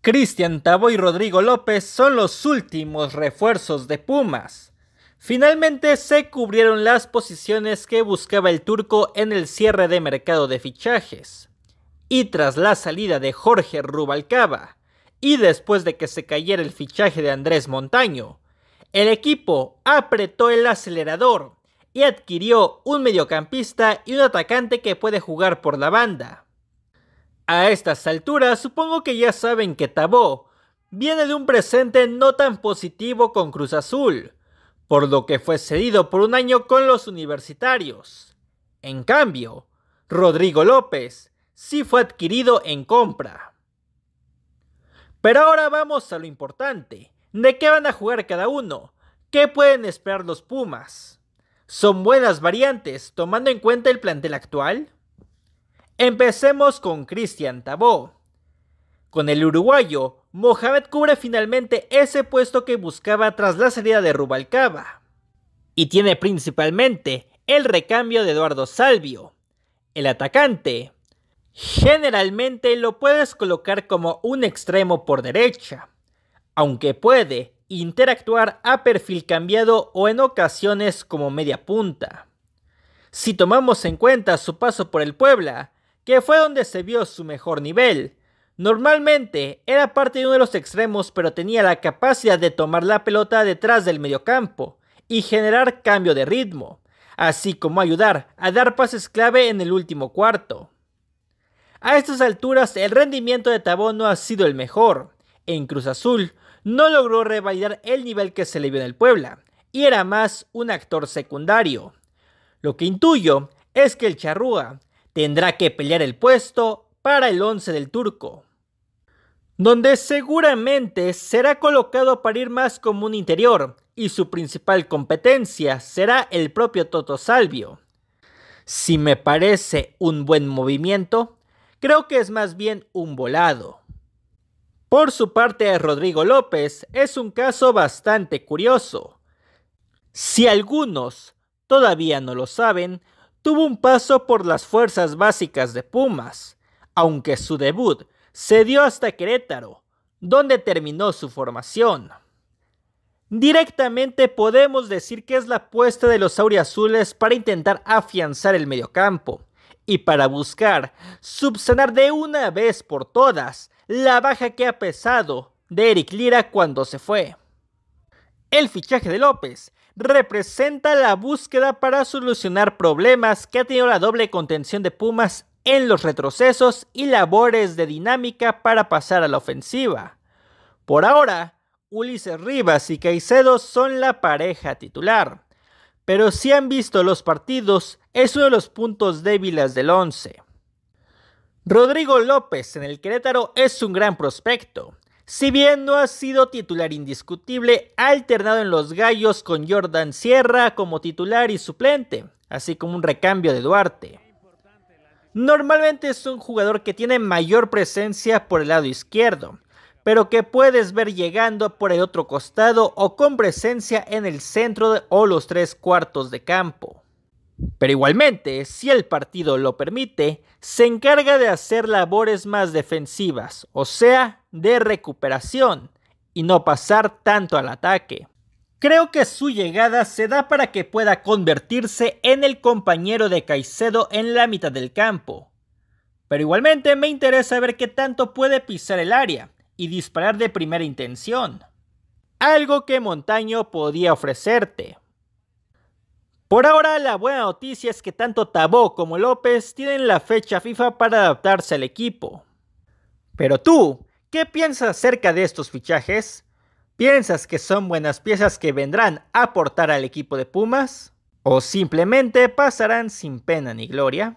Cristian Tabo y Rodrigo López son los últimos refuerzos de Pumas. Finalmente se cubrieron las posiciones que buscaba el turco en el cierre de mercado de fichajes. Y tras la salida de Jorge Rubalcaba, y después de que se cayera el fichaje de Andrés Montaño, el equipo apretó el acelerador y adquirió un mediocampista y un atacante que puede jugar por la banda. A estas alturas supongo que ya saben que Tabó viene de un presente no tan positivo con Cruz Azul, por lo que fue cedido por un año con los universitarios. En cambio, Rodrigo López sí fue adquirido en compra. Pero ahora vamos a lo importante, de qué van a jugar cada uno, qué pueden esperar los Pumas. ¿Son buenas variantes tomando en cuenta el plantel actual? Empecemos con Cristian Tabó. Con el uruguayo, Mohamed cubre finalmente ese puesto que buscaba tras la salida de Rubalcaba. Y tiene principalmente el recambio de Eduardo Salvio, el atacante. Generalmente lo puedes colocar como un extremo por derecha, aunque puede interactuar a perfil cambiado o en ocasiones como media punta. Si tomamos en cuenta su paso por el Puebla, que fue donde se vio su mejor nivel. Normalmente era parte de uno de los extremos, pero tenía la capacidad de tomar la pelota detrás del mediocampo y generar cambio de ritmo, así como ayudar a dar pases clave en el último cuarto. A estas alturas el rendimiento de Tabón no ha sido el mejor. En Cruz Azul no logró revalidar el nivel que se le vio en el Puebla, y era más un actor secundario. Lo que intuyo es que el Charrúa tendrá que pelear el puesto para el 11 del turco, donde seguramente será colocado para ir más como un interior y su principal competencia será el propio Toto Salvio. Si me parece un buen movimiento, creo que es más bien un volado. Por su parte, Rodrigo López es un caso bastante curioso. Si algunos todavía no lo saben, tuvo un paso por las fuerzas básicas de Pumas, aunque su debut se dio hasta Querétaro, donde terminó su formación. Directamente podemos decir que es la apuesta de los auriazules para intentar afianzar el mediocampo y para buscar subsanar de una vez por todas la baja que ha pesado de Eric Lira cuando se fue. El fichaje de López representa la búsqueda para solucionar problemas que ha tenido la doble contención de Pumas en los retrocesos y labores de dinámica para pasar a la ofensiva. Por ahora, Ulises Rivas y Caicedo son la pareja titular, pero si han visto los partidos, es uno de los puntos débiles del 11. Rodrigo López en el Querétaro es un gran prospecto, si bien no ha sido titular indiscutible, ha alternado en los Gallos con Jordan Sierra como titular y suplente, así como un recambio de Duarte. Normalmente es un jugador que tiene mayor presencia por el lado izquierdo, pero que puedes ver llegando por el otro costado o con presencia en el centro o los tres cuartos de campo. Pero igualmente, si el partido lo permite, se encarga de hacer labores más defensivas, o sea, de recuperación, y no pasar tanto al ataque. Creo que su llegada se da para que pueda convertirse en el compañero de Caicedo en la mitad del campo. Pero igualmente me interesa ver qué tanto puede pisar el área y disparar de primera intención. Algo que Montaño podía ofrecerte, por ahora, la buena noticia es que tanto Tabó como López tienen la fecha FIFA para adaptarse al equipo. Pero tú, ¿qué piensas acerca de estos fichajes? ¿Piensas que son buenas piezas que vendrán a aportar al equipo de Pumas? ¿O simplemente pasarán sin pena ni gloria?